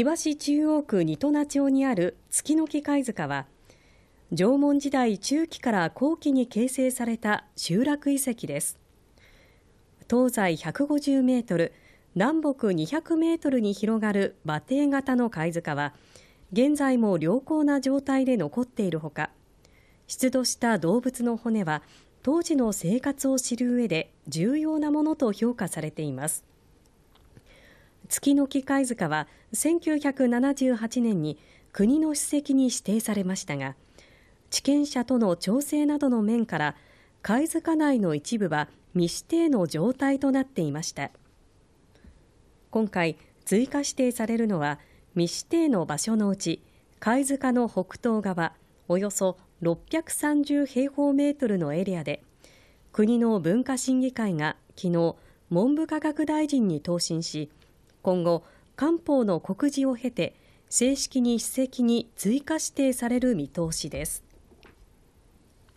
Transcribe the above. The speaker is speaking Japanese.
千葉市中央区仁戸名町にある月の木貝塚は、縄文時代中期から後期に形成された集落遺跡です。東西150メートル、南北200メートルに広がる馬蹄型の貝塚は、現在も良好な状態で残っているほか、出土した動物の骨は、当時の生活を知る上で重要なものと評価されています。月の木貝塚は1978年に国の史跡に指定されましたが地権者との調整などの面から貝塚内の一部は未指定の状態となっていました今回追加指定されるのは未指定の場所のうち貝塚の北東側およそ630平方メートルのエリアで国の文化審議会が昨日文部科学大臣に答申し今後、官報の告示を経て正式に史跡に追加指定される見通しです。